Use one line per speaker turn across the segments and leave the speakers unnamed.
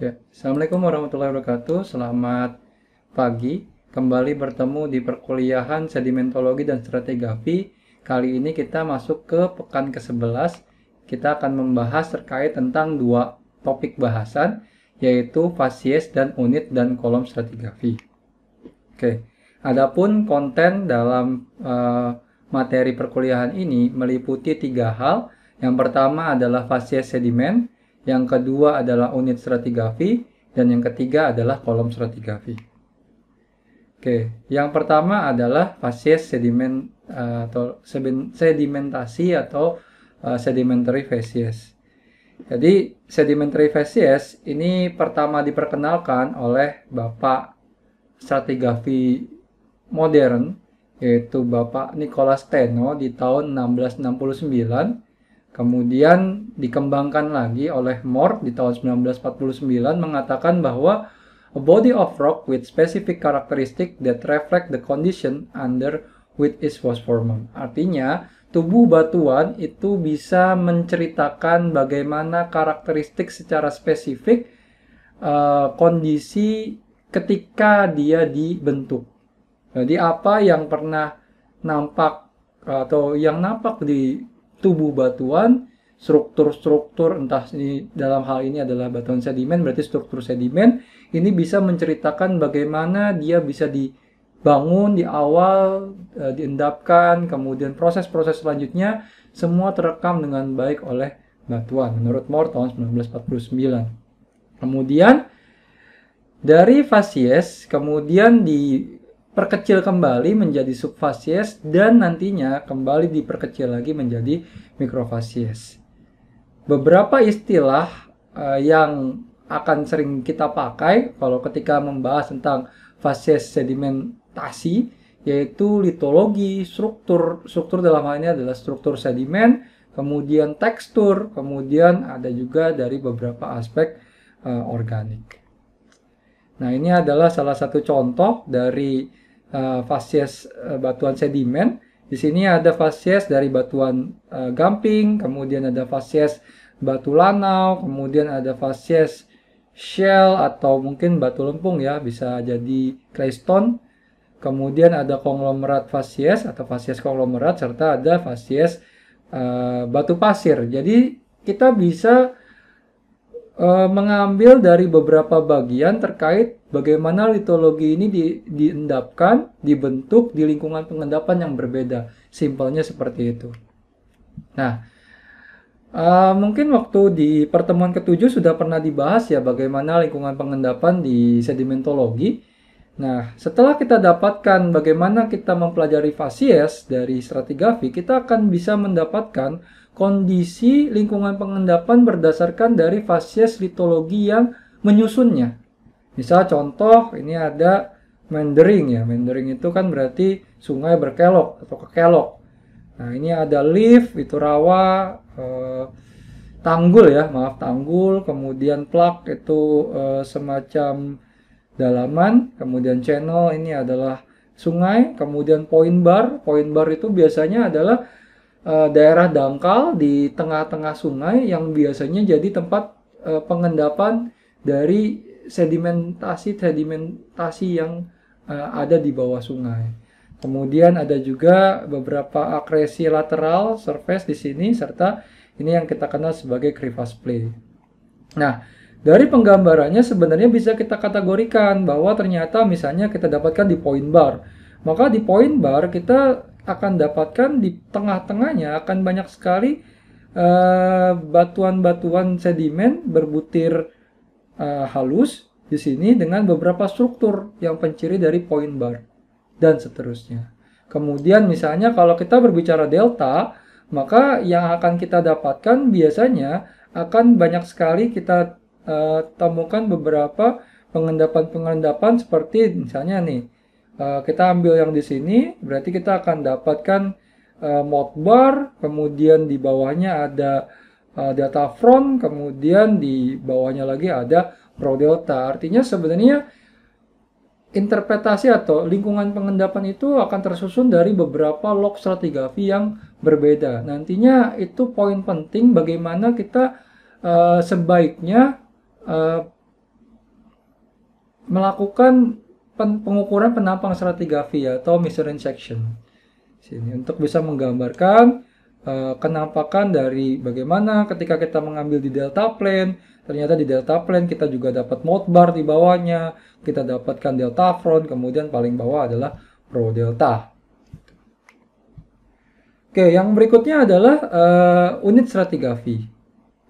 Ya, Assalamualaikum warahmatullahi wabarakatuh. Selamat pagi. Kembali bertemu di perkuliahan sedimentologi dan stratigrafi. Kali ini kita masuk ke pekan ke-11. Kita akan membahas terkait tentang dua topik bahasan yaitu fasies dan unit dan kolom stratigrafi. Oke. Adapun konten dalam uh, materi perkuliahan ini meliputi tiga hal. Yang pertama adalah fasies sedimen, yang kedua adalah unit stratigrafi, dan yang ketiga adalah kolom stratigrafi. Oke, yang pertama adalah fasies sedimen eh, atau sedimentasi atau eh, sedimentary facies. Jadi sedimentary facies ini pertama diperkenalkan oleh Bapak stratigrafi modern yaitu Bapak Nicholas Steno di tahun 1669 Kemudian dikembangkan lagi oleh Moore di tahun 1949 mengatakan bahwa a body of rock with specific characteristic that reflect the condition under which it was formed. Artinya, tubuh batuan itu bisa menceritakan bagaimana karakteristik secara spesifik uh, kondisi ketika dia dibentuk. Jadi apa yang pernah nampak atau yang nampak di tubuh batuan, struktur-struktur entah ini dalam hal ini adalah batuan sedimen berarti struktur sedimen ini bisa menceritakan bagaimana dia bisa dibangun di awal e, diendapkan kemudian proses-proses selanjutnya semua terekam dengan baik oleh batuan menurut Moore tahun 1949. Kemudian dari fasies kemudian di perkecil kembali menjadi subfasies dan nantinya kembali diperkecil lagi menjadi mikrofasies. Beberapa istilah uh, yang akan sering kita pakai kalau ketika membahas tentang fasies sedimentasi yaitu litologi, struktur, struktur dalam hal ini adalah struktur sedimen, kemudian tekstur, kemudian ada juga dari beberapa aspek uh, organik. Nah, ini adalah salah satu contoh dari uh, eh, fasies uh, eh, batuan sedimen. Di sini ada fasies dari batuan uh, gamping, kemudian ada fasies batu lanau, kemudian ada fasies shell atau mungkin batu lempung ya, bisa jadi claystone. Kemudian ada konglomerat fasies atau fasies konglomerat serta ada fasies uh, batu pasir. Jadi kita bisa e, mengambil dari beberapa bagian terkait bagaimana litologi ini di, diendapkan, dibentuk di lingkungan pengendapan yang berbeda. Simpelnya seperti itu. Nah, e, mungkin waktu di pertemuan ketujuh sudah pernah dibahas ya bagaimana lingkungan pengendapan di sedimentologi. Nah, setelah kita dapatkan bagaimana kita mempelajari fasies dari stratigrafi, kita akan bisa mendapatkan kondisi lingkungan pengendapan berdasarkan dari fasies litologi yang menyusunnya. Misal contoh ini ada meandering ya. Meandering itu kan berarti sungai berkelok atau kekelok. Nah, ini ada lift, itu rawa, eh, tanggul ya, maaf tanggul, kemudian plak itu eh, semacam dalaman, kemudian channel ini adalah sungai, kemudian point bar. Point bar itu biasanya adalah Eh, daerah dangkal di tengah-tengah sungai yang biasanya jadi tempat uh, pengendapan dari sedimentasi sedimentasi yang uh, ada di bawah sungai. Kemudian ada juga beberapa akresi lateral surface di sini serta ini yang kita kenal sebagai crevasse play. Nah, dari penggambarannya sebenarnya bisa kita kategorikan bahwa ternyata misalnya kita dapatkan di point bar. Maka di point bar kita akan dapatkan di tengah-tengahnya akan banyak sekali eh, batuan-batuan uh, sedimen berbutir uh, halus di sini dengan beberapa struktur yang penciri dari point bar dan seterusnya. Kemudian misalnya kalau kita berbicara delta, maka yang akan kita dapatkan biasanya akan banyak sekali kita uh, temukan beberapa pengendapan-pengendapan seperti misalnya nih Eh, kita ambil yang di sini berarti kita akan dapatkan uh, bar kemudian di bawahnya ada uh, data front kemudian di bawahnya lagi ada raw delta artinya sebenarnya interpretasi atau lingkungan pengendapan itu akan tersusun dari beberapa log stratigrafi yang berbeda. Nantinya itu poin penting bagaimana kita uh, sebaiknya uh, melakukan pengukuran penampang stratigrafi ya, atau measuring section. Sini untuk bisa menggambarkan uh, eh, kenampakan dari bagaimana ketika kita mengambil di delta plane, ternyata di delta plane kita juga dapat mode bar di bawahnya, kita dapatkan delta front, kemudian paling bawah adalah pro delta. Oke, yang berikutnya adalah uh, unit stratigrafi.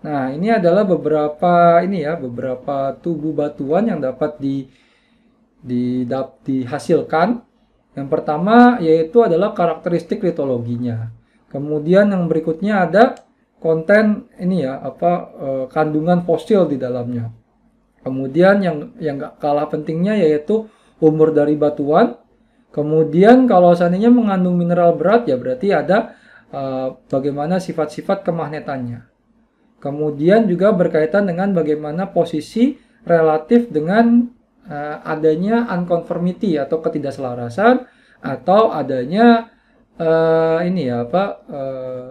Nah, ini adalah beberapa ini ya, beberapa tubuh batuan yang dapat di didap, dihasilkan. Yang pertama yaitu adalah karakteristik litologinya. Kemudian yang berikutnya ada konten ini ya apa e, kandungan fosil di dalamnya. Kemudian yang yang gak kalah pentingnya yaitu umur dari batuan. Kemudian kalau seandainya mengandung mineral berat ya berarti ada e, bagaimana sifat-sifat kemagnetannya. Kemudian juga berkaitan dengan bagaimana posisi relatif dengan uh, adanya unconformity atau ketidakselarasan atau adanya uh, ini ya apa uh,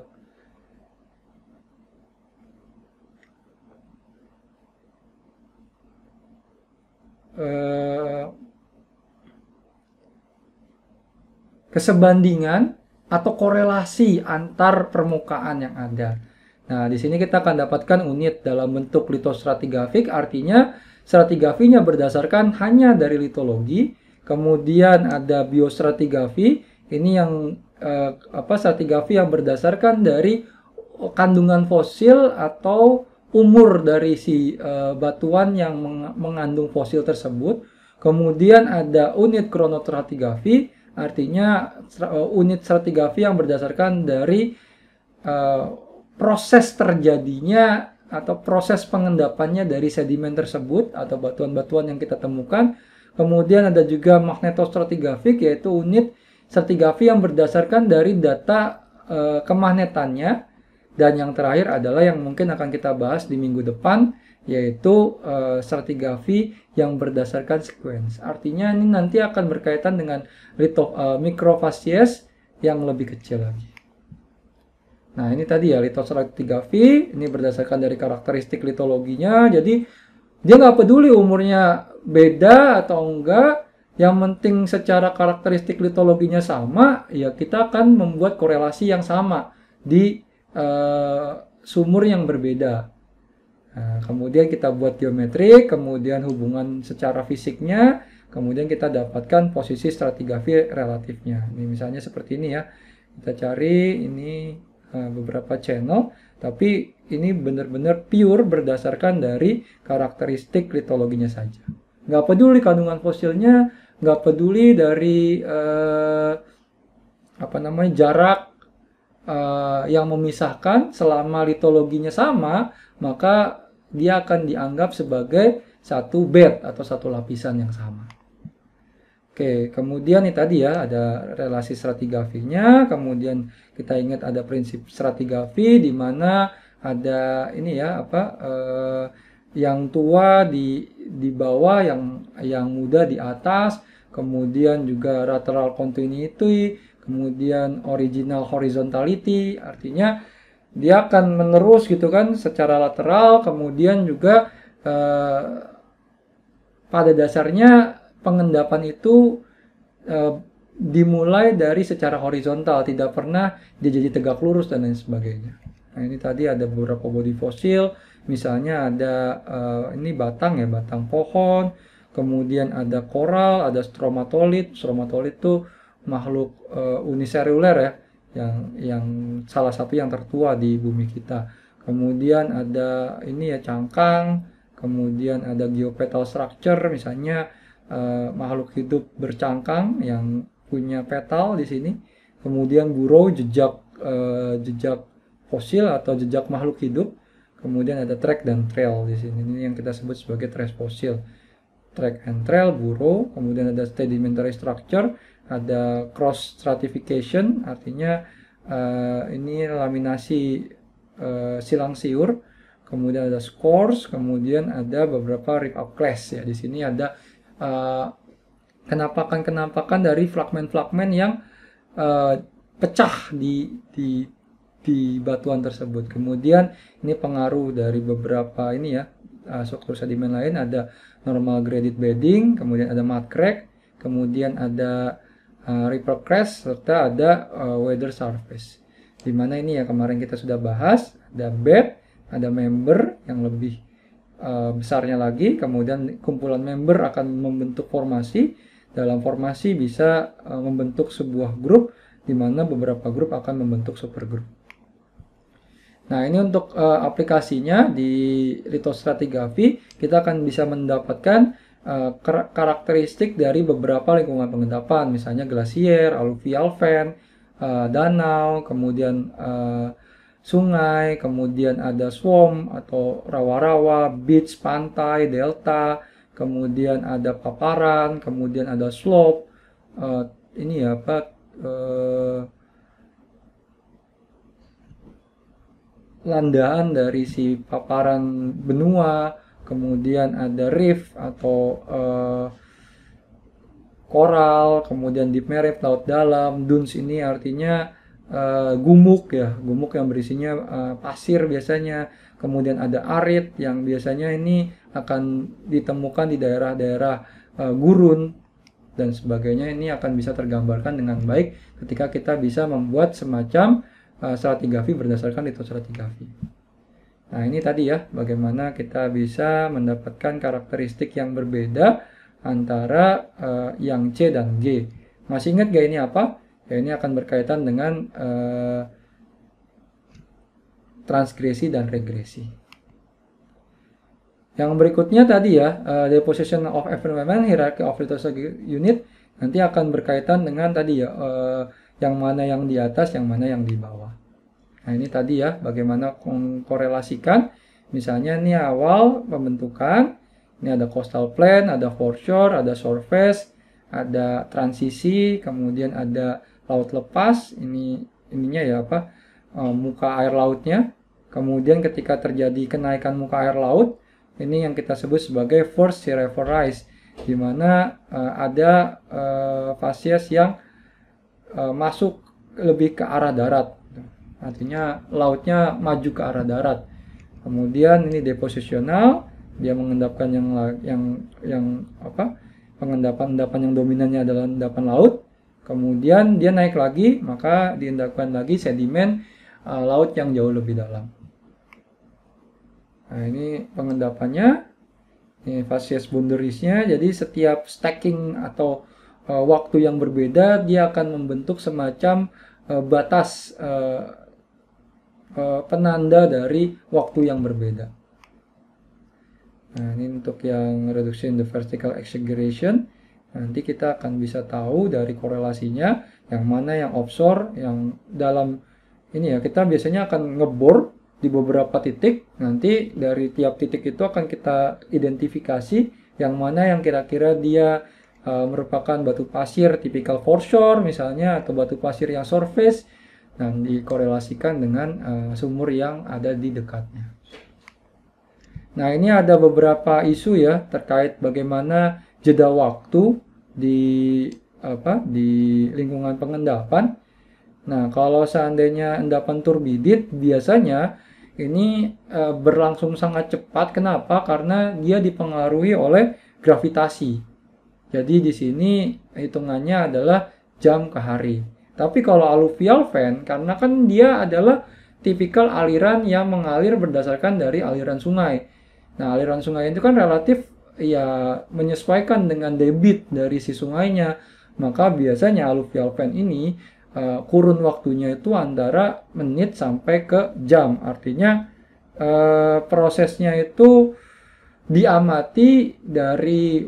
kesebandingan atau korelasi antar permukaan yang ada. Nah, di sini kita akan dapatkan unit dalam bentuk litostratigrafik, artinya Stratigrafinya berdasarkan hanya dari litologi, kemudian ada biostratigrafi, ini yang eh, apa stratigrafi yang berdasarkan dari kandungan fosil atau umur dari si eh, batuan yang mengandung fosil tersebut. Kemudian ada unit kronostratigrafi, artinya eh, unit stratigrafi yang berdasarkan dari uh, proses terjadinya atau proses pengendapannya dari sedimen tersebut atau batuan-batuan yang kita temukan. Kemudian ada juga magnetostratigrafik yaitu unit stratigrafi yang berdasarkan dari data e, eh, kemagnetannya dan yang terakhir adalah yang mungkin akan kita bahas di minggu depan yaitu e, stratigrafi yang berdasarkan sequence. Artinya ini nanti akan berkaitan dengan e, eh, mikrofasies yang lebih kecil lagi. Nah, ini tadi ya litocerat 3V, ini berdasarkan dari karakteristik litologinya. Jadi, dia nggak peduli umurnya beda atau enggak, yang penting secara karakteristik litologinya sama, ya kita akan membuat korelasi yang sama di uh, sumur yang berbeda. Nah, kemudian kita buat geometri, kemudian hubungan secara fisiknya, kemudian kita dapatkan posisi stratigrafi relatifnya. Ini misalnya seperti ini ya. Kita cari ini Eh, beberapa channel, tapi ini benar-benar pure berdasarkan dari karakteristik litologinya saja. Nggak peduli kandungan fosilnya, nggak peduli dari eh, apa namanya jarak eh, yang memisahkan, selama litologinya sama, maka dia akan dianggap sebagai satu bed atau satu lapisan yang sama. Oke, kemudian nih tadi ya ada relasi stratigrafinya, kemudian kita ingat ada prinsip stratigrafi di mana ada ini ya apa eh, yang tua di di bawah, yang yang muda di atas, kemudian juga lateral continuity, kemudian original horizontality, artinya dia akan menerus gitu kan secara lateral, kemudian juga eh, pada dasarnya pengendapan itu e, dimulai dari secara horizontal, tidak pernah dia jadi tegak lurus dan lain sebagainya. Nah, ini tadi ada beberapa body fosil, misalnya ada e, ini batang ya, batang pohon, kemudian ada koral, ada stromatolit. Stromatolit itu makhluk e, eh, uniseluler ya, yang yang salah satu yang tertua di bumi kita. Kemudian ada ini ya cangkang, kemudian ada geopetal structure misalnya uh, makhluk hidup bercangkang yang punya petal di sini. Kemudian burau jejak uh, jejak fosil atau jejak makhluk hidup. Kemudian ada track dan trail di sini. Ini yang kita sebut sebagai trace fosil. Track and trail, burrow, kemudian ada sedimentary structure, ada cross stratification, artinya uh, ini laminasi uh, silang siur, kemudian ada scores, kemudian ada beberapa rip up class ya. Di sini ada Eh, kenapakan kenapakan uh, dari fragmen-fragmen yang uh, pecah di di di batuan tersebut. Kemudian ini pengaruh dari beberapa ini ya uh, struktur sedimen lain ada normal graded bedding, kemudian ada mud crack, kemudian ada uh, ripple crest serta ada uh, weather surface. Di mana ini ya kemarin kita sudah bahas ada bed, ada member yang lebih Eh, besarnya lagi, kemudian kumpulan member akan membentuk formasi. Dalam formasi bisa eh, membentuk sebuah grup di mana beberapa grup akan membentuk super grup. Nah, ini untuk uh, aplikasinya di Lithostrati kita akan bisa mendapatkan uh, karakteristik dari beberapa lingkungan pengendapan, misalnya glasier, alluvial fan, uh, danau, kemudian uh, sungai, kemudian ada swamp atau rawa-rawa, beach, pantai, delta, kemudian ada paparan, kemudian ada slope, uh, ini ya apa uh, landaan dari si paparan benua, kemudian ada reef atau uh, koral, kemudian deep marine laut dalam, dunes ini artinya uh, gumuk ya, gumuk yang berisinya uh, pasir biasanya, kemudian ada arit yang biasanya ini akan ditemukan di daerah-daerah uh, gurun dan sebagainya ini akan bisa tergambarkan dengan baik ketika kita bisa membuat semacam uh, stratigrafi berdasarkan stratigrafi. Nah, ini tadi ya bagaimana kita bisa mendapatkan karakteristik yang berbeda antara uh, yang C dan G. Masih ingat gak ini apa? ya ini akan berkaitan dengan eh, transgresi dan regresi. Yang berikutnya tadi ya, uh, eh, deposition of environment, hierarchy of resource unit, nanti akan berkaitan dengan tadi ya, uh, yang mana yang di atas, yang mana yang di bawah. Nah ini tadi ya, bagaimana korelasikan, misalnya ini awal pembentukan, ini ada coastal plain, ada foreshore, ada surface, ada transisi, kemudian ada laut lepas ini ininya ya apa e, muka air lautnya kemudian ketika terjadi kenaikan muka air laut ini yang kita sebut sebagai force sea level rise di mana e, ada e, eh, fasies yang e, masuk lebih ke arah darat artinya lautnya maju ke arah darat kemudian ini deposisional dia mengendapkan yang yang yang apa pengendapan endapan yang dominannya adalah endapan laut Kemudian dia naik lagi, maka diendapkan lagi sedimen uh, laut yang jauh lebih dalam. Nah, ini pengendapannya. Ini fasies bundarisnya, Jadi setiap stacking atau uh, waktu yang berbeda, dia akan membentuk semacam uh, batas uh, uh, penanda dari waktu yang berbeda. Nah, ini untuk yang reduction the vertical exaggeration. Nanti kita akan bisa tahu dari korelasinya yang mana yang offshore, yang dalam ini ya kita biasanya akan ngebor di beberapa titik. Nanti dari tiap titik itu akan kita identifikasi yang mana yang kira-kira dia e, merupakan batu pasir tipikal foreshore misalnya atau batu pasir yang surface dan dikorelasikan dengan e, sumur yang ada di dekatnya. Nah, ini ada beberapa isu ya terkait bagaimana jeda waktu di apa di lingkungan pengendapan. Nah, kalau seandainya endapan turbidit biasanya ini e, berlangsung sangat cepat. Kenapa? Karena dia dipengaruhi oleh gravitasi. Jadi di sini hitungannya adalah jam ke hari. Tapi kalau aluvial fan karena kan dia adalah tipikal aliran yang mengalir berdasarkan dari aliran sungai. Nah, aliran sungai itu kan relatif ya menyesuaikan dengan debit dari si sungainya, maka biasanya aluvialven ini uh, kurun waktunya itu antara menit sampai ke jam. Artinya uh, prosesnya itu diamati dari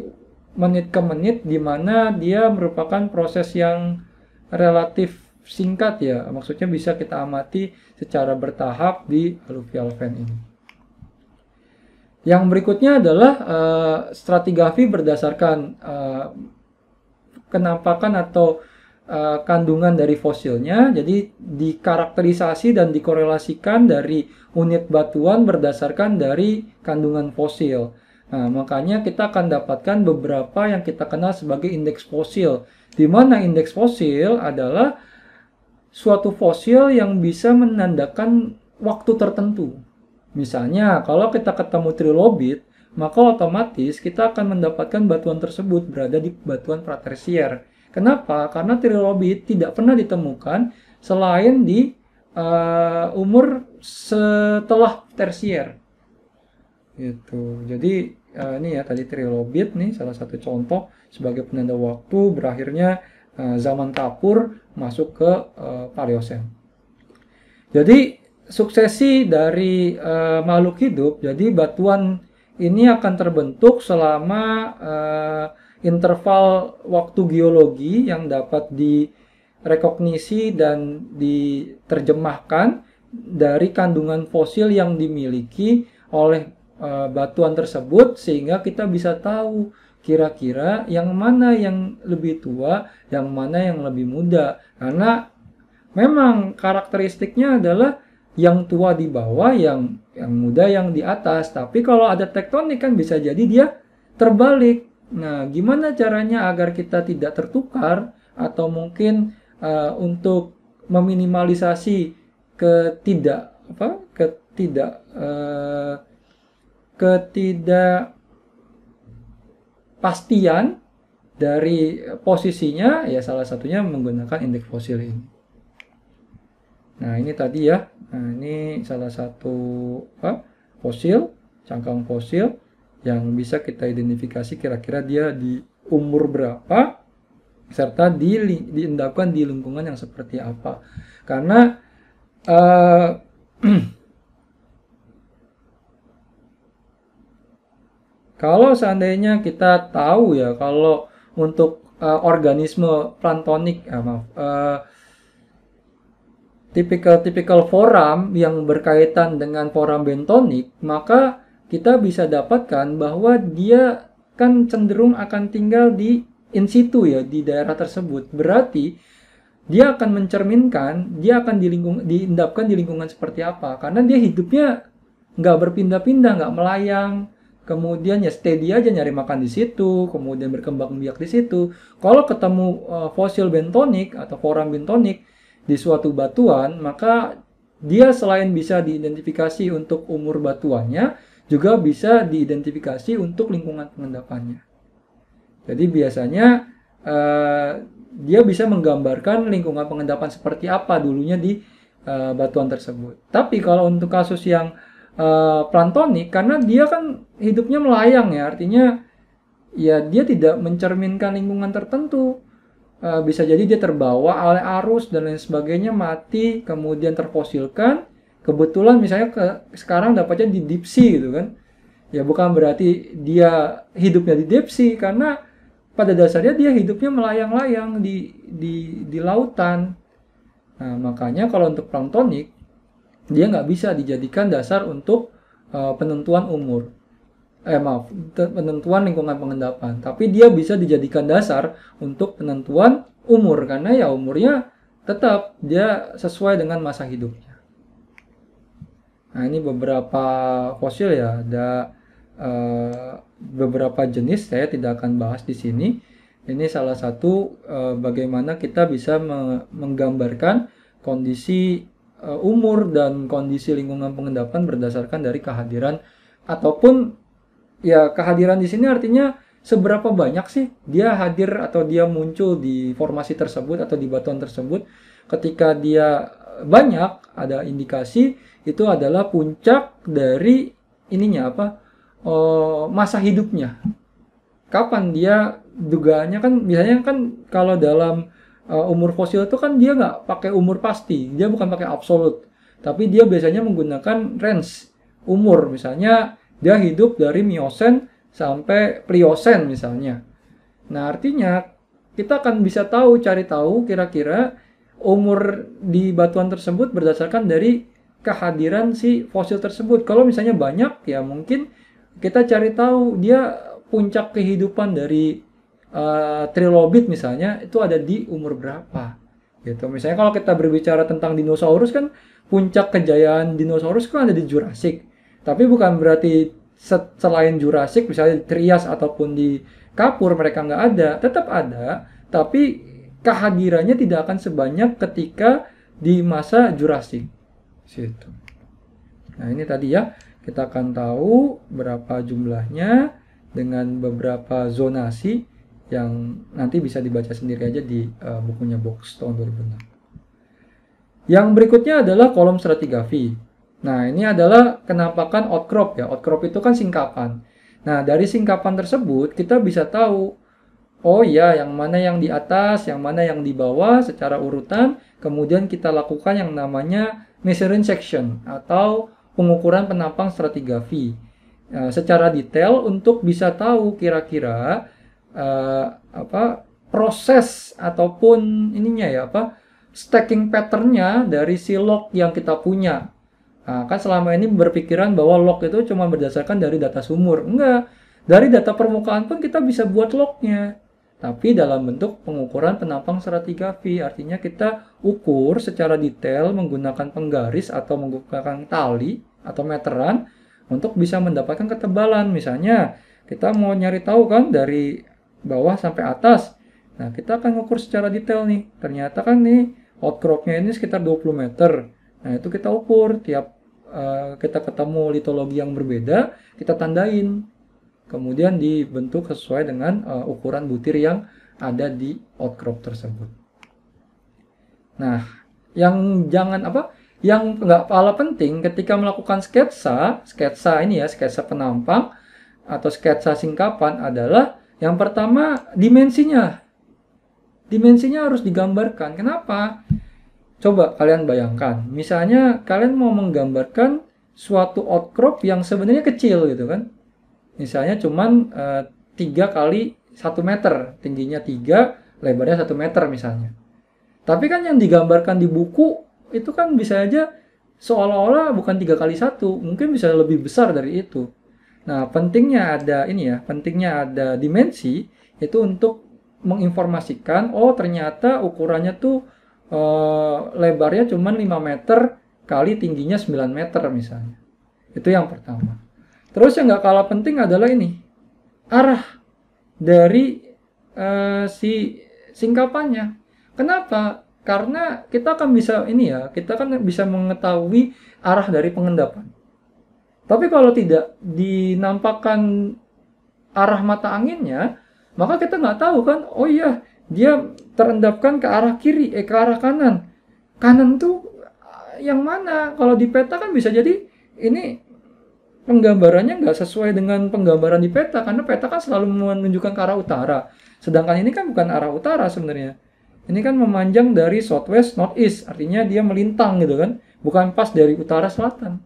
menit ke menit di mana dia merupakan proses yang relatif singkat ya. Maksudnya bisa kita amati secara bertahap di aluvial fan ini. Yang berikutnya adalah uh, stratigrafi berdasarkan uh, eh, kenampakan atau uh, kandungan dari fosilnya. Jadi dikarakterisasi dan dikorelasikan dari unit batuan berdasarkan dari kandungan fosil. Nah, makanya kita akan dapatkan beberapa yang kita kenal sebagai indeks fosil. Di mana indeks fosil adalah suatu fosil yang bisa menandakan waktu tertentu Misalnya, kalau kita ketemu trilobit, maka otomatis kita akan mendapatkan batuan tersebut berada di batuan pratersier. Kenapa? Karena trilobit tidak pernah ditemukan selain di uh, umur setelah tersier. Gitu. Jadi uh, ini ya tadi trilobit nih salah satu contoh sebagai penanda waktu berakhirnya uh, zaman kapur masuk ke uh, paleosen. Jadi suksesi dari uh, makhluk hidup. Jadi batuan ini akan terbentuk selama uh, interval waktu geologi yang dapat direkognisi dan diterjemahkan dari kandungan fosil yang dimiliki oleh uh, batuan tersebut sehingga kita bisa tahu kira-kira yang mana yang lebih tua, yang mana yang lebih muda. Karena memang karakteristiknya adalah yang tua di bawah, yang yang muda yang di atas. Tapi kalau ada tektonik kan bisa jadi dia terbalik. Nah, gimana caranya agar kita tidak tertukar atau mungkin uh, untuk meminimalisasi ketidak apa? ketidak uh, eh, ketidak pastian dari posisinya ya salah satunya menggunakan indeks fosil ini. Nah, ini tadi ya. Nah, ini salah satu apa, fosil, cangkang fosil yang bisa kita identifikasi kira-kira dia di umur berapa serta di, diendapkan di lingkungan yang seperti apa. Karena uh, kalau seandainya kita tahu ya kalau untuk uh, organisme plantonik, uh, maaf, uh, tipikal-tipikal forum yang berkaitan dengan forum bentonik, maka kita bisa dapatkan bahwa dia kan cenderung akan tinggal di in situ ya di daerah tersebut. Berarti dia akan mencerminkan dia akan di lingkung, diindapkan di lingkungan seperti apa karena dia hidupnya nggak berpindah-pindah nggak melayang kemudian ya steady aja nyari makan di situ kemudian berkembang biak di situ kalau ketemu uh, fosil bentonik atau foram bentonik di suatu batuan, maka dia selain bisa diidentifikasi untuk umur batuannya, juga bisa diidentifikasi untuk lingkungan pengendapannya. Jadi biasanya uh, dia bisa menggambarkan lingkungan pengendapan seperti apa dulunya di uh, batuan tersebut. Tapi kalau untuk kasus yang uh, plantonik, karena dia kan hidupnya melayang ya, artinya ya dia tidak mencerminkan lingkungan tertentu Eh, bisa jadi dia terbawa oleh arus dan lain sebagainya mati kemudian terfosilkan kebetulan misalnya ke, sekarang dapatnya di deep sea gitu kan ya bukan berarti dia hidupnya di deep sea karena pada dasarnya dia hidupnya melayang-layang di di di lautan nah makanya kalau untuk planktonik dia nggak bisa dijadikan dasar untuk uh, penentuan umur eh maaf penentuan lingkungan pengendapan tapi dia bisa dijadikan dasar untuk penentuan umur karena ya umurnya tetap dia sesuai dengan masa hidupnya nah ini beberapa fosil ya ada eh, beberapa jenis saya tidak akan bahas di sini ini salah satu eh, bagaimana kita bisa me menggambarkan kondisi eh, umur dan kondisi lingkungan pengendapan berdasarkan dari kehadiran ataupun ya kehadiran di sini artinya seberapa banyak sih dia hadir atau dia muncul di formasi tersebut atau di batuan tersebut ketika dia eh, banyak ada indikasi itu adalah puncak dari ininya apa oh, masa hidupnya kapan dia dugaannya kan biasanya kan kalau dalam uh, umur fosil itu kan dia nggak pakai umur pasti dia bukan pakai absolut tapi dia biasanya menggunakan range umur misalnya dia hidup dari miosen sampai pliosen misalnya. Nah, artinya kita akan bisa tahu cari tahu kira-kira umur di batuan tersebut berdasarkan dari kehadiran si fosil tersebut. Kalau misalnya banyak ya mungkin kita cari tahu dia puncak kehidupan dari uh, trilobit misalnya itu ada di umur berapa gitu. Misalnya kalau kita berbicara tentang dinosaurus kan puncak kejayaan dinosaurus kan ada di Jurassic. Tapi bukan berarti selain Jurassic misalnya di Trias ataupun di Kapur mereka nggak ada, tetap ada, tapi kehadirannya tidak akan sebanyak ketika di masa Jurassic. Situ. Nah, ini tadi ya, kita akan tahu berapa jumlahnya dengan beberapa zonasi yang nanti bisa dibaca sendiri aja di uh, bukunya Box tahun 2006. Yang berikutnya adalah kolom stratigrafi. Nah, ini adalah kenapakan outcrop ya. Outcrop itu kan singkapan. Nah, dari singkapan tersebut kita bisa tahu oh ya yang mana yang di atas, yang mana yang di bawah secara urutan, kemudian kita lakukan yang namanya measuring section atau pengukuran penampang stratigrafi. Nah, secara detail untuk bisa tahu kira-kira uh, apa proses ataupun ininya ya apa stacking patternnya dari si yang kita punya Nah, kan selama ini berpikiran bahwa log itu cuma berdasarkan dari data sumur. Enggak. Dari data permukaan pun kita bisa buat lognya. Tapi dalam bentuk pengukuran penampang stratigrafi. Artinya kita ukur secara detail menggunakan penggaris atau menggunakan tali atau meteran untuk bisa mendapatkan ketebalan. Misalnya kita mau nyari tahu kan dari bawah sampai atas. Nah, kita akan ukur secara detail nih. Ternyata kan nih outcropnya ini sekitar 20 meter. Nah, itu kita ukur tiap uh, kita ketemu litologi yang berbeda, kita tandain. Kemudian dibentuk sesuai dengan uh, ukuran butir yang ada di outcrop tersebut. Nah, yang jangan apa? Yang nggak paling penting ketika melakukan sketsa, sketsa ini ya, sketsa penampang atau sketsa singkapan adalah yang pertama dimensinya. Dimensinya harus digambarkan. Kenapa? Coba kalian bayangkan, misalnya kalian mau menggambarkan suatu outcrop yang sebenarnya kecil gitu kan. Misalnya cuman eh, tiga kali satu meter, tingginya tiga, lebarnya satu meter misalnya. Tapi kan yang digambarkan di buku itu kan bisa aja seolah-olah bukan tiga kali satu, mungkin bisa lebih besar dari itu. Nah, pentingnya ada ini ya, pentingnya ada dimensi itu untuk menginformasikan, oh ternyata ukurannya tuh Eh, lebarnya cuma 5 meter kali tingginya 9 meter misalnya. Itu yang pertama. Terus yang nggak kalah penting adalah ini. Arah dari uh, si singkapannya. Kenapa? Karena kita kan bisa ini ya, kita kan bisa mengetahui arah dari pengendapan. Tapi kalau tidak dinampakkan arah mata anginnya, maka kita nggak tahu kan, oh iya dia terendapkan ke arah kiri, eh ke arah kanan. Kanan tuh yang mana? Kalau di peta kan bisa jadi ini penggambarannya nggak sesuai dengan penggambaran di peta karena peta kan selalu menunjukkan ke arah utara. Sedangkan ini kan bukan arah utara sebenarnya. Ini kan memanjang dari southwest northeast, artinya dia melintang gitu kan, bukan pas dari utara selatan.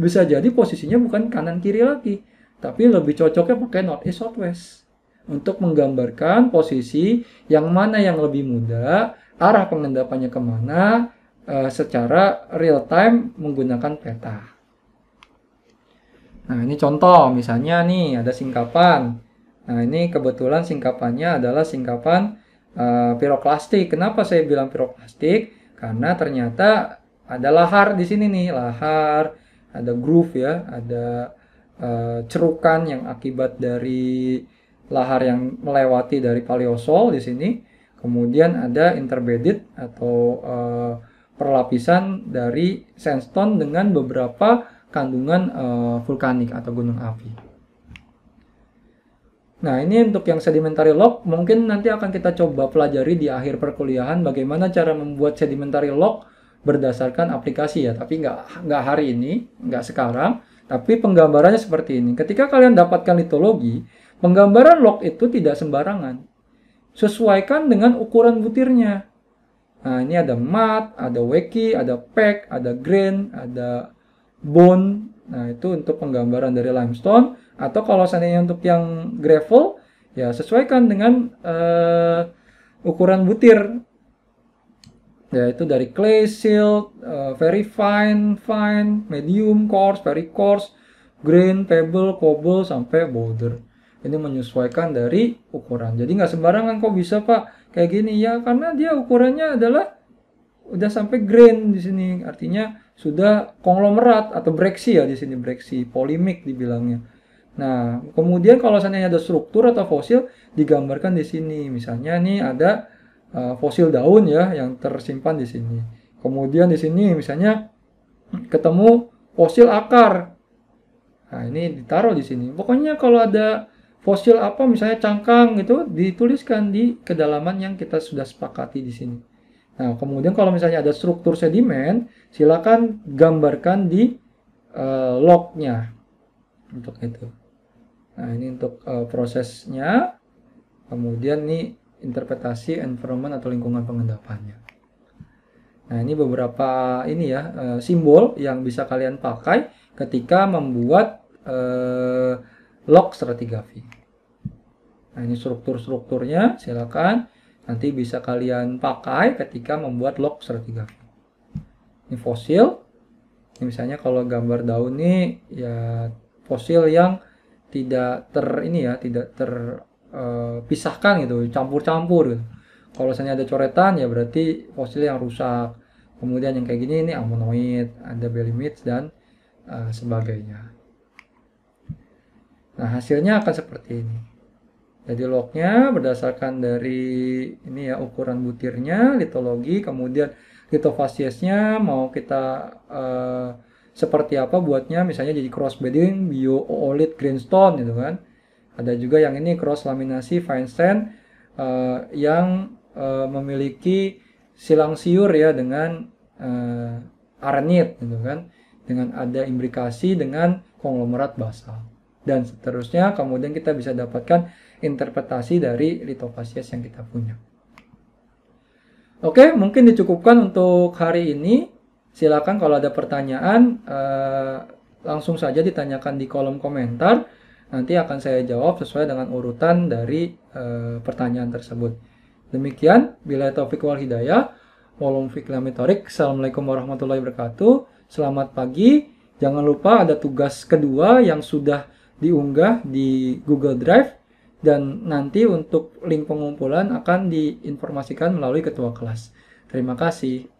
Bisa jadi posisinya bukan kanan kiri lagi, tapi lebih cocoknya pakai northeast southwest untuk menggambarkan posisi yang mana yang lebih muda, arah pengendapannya kemana, uh, secara real time menggunakan peta. Nah ini contoh misalnya nih ada singkapan. Nah ini kebetulan singkapannya adalah singkapan uh, piroklastik. Kenapa saya bilang piroklastik? Karena ternyata ada lahar di sini nih, lahar, ada groove ya, ada uh, cerukan yang akibat dari lahar yang melewati dari paleosol di sini. Kemudian ada interbedit atau uh, perlapisan dari sandstone dengan beberapa kandungan uh, vulkanik atau gunung api. Nah, ini untuk yang sedimentary log mungkin nanti akan kita coba pelajari di akhir perkuliahan bagaimana cara membuat sedimentary log berdasarkan aplikasi ya, tapi nggak nggak hari ini, nggak sekarang, tapi penggambarannya seperti ini. Ketika kalian dapatkan litologi, Penggambaran log itu tidak sembarangan. Sesuaikan dengan ukuran butirnya. Nah, ini ada mat, ada weki, ada pack, ada grain, ada bone. Nah, itu untuk penggambaran dari limestone. Atau kalau seandainya untuk yang gravel, ya sesuaikan dengan uh, ukuran butir. Yaitu dari clay, silt, uh, eh, very fine, fine, medium, coarse, very coarse, grain, pebble, cobble, sampai boulder. Ini menyesuaikan dari ukuran. Jadi nggak sembarangan kok bisa Pak kayak gini ya karena dia ukurannya adalah udah sampai grain di sini artinya sudah konglomerat atau breksi ya di sini breksi polimik dibilangnya. Nah, kemudian kalau seandainya ada struktur atau fosil digambarkan di sini. Misalnya nih ada uh, fosil daun ya yang tersimpan di sini. Kemudian di sini misalnya ketemu fosil akar. Nah, ini ditaruh di sini. Pokoknya kalau ada fosil apa misalnya cangkang gitu dituliskan di kedalaman yang kita sudah sepakati di sini. Nah, kemudian kalau misalnya ada struktur sedimen, silakan gambarkan di uh, lognya untuk itu. Nah, ini untuk uh, prosesnya. Kemudian ini interpretasi environment atau lingkungan pengendapannya. Nah, ini beberapa ini ya uh, simbol yang bisa kalian pakai ketika membuat uh, log 103 Nah, ini struktur-strukturnya, silakan nanti bisa kalian pakai ketika membuat log 103 Ini fosil. Ini misalnya kalau gambar daun ini ya fosil yang tidak ter ini ya, tidak terpisahkan eh, uh, gitu, campur-campur gitu. Kalau misalnya ada coretan ya berarti fosil yang rusak. Kemudian yang kayak gini ini ammonoid, ada belimids dan uh, sebagainya. Nah, hasilnya akan seperti ini. Jadi lognya berdasarkan dari ini ya ukuran butirnya, litologi, kemudian litofasiesnya mau kita uh, seperti apa buatnya, misalnya jadi crossbedding, bio oolit, greenstone gitu kan. Ada juga yang ini cross laminasi fine sand uh, yang uh, memiliki silang siur ya dengan uh, arenit gitu kan, dengan ada imbrikasi dengan konglomerat basal dan seterusnya. Kemudian kita bisa dapatkan interpretasi dari litofasies yang kita punya. Oke, mungkin dicukupkan untuk hari ini. Silakan kalau ada pertanyaan eh, langsung saja ditanyakan di kolom komentar. Nanti akan saya jawab sesuai dengan urutan dari eh, pertanyaan tersebut. Demikian, bila taufik wal hidayah. Walum fiklamitorik. Assalamualaikum warahmatullahi wabarakatuh. Selamat pagi. Jangan lupa ada tugas kedua yang sudah diunggah di Google Drive dan nanti untuk link pengumpulan akan diinformasikan melalui ketua kelas. Terima kasih.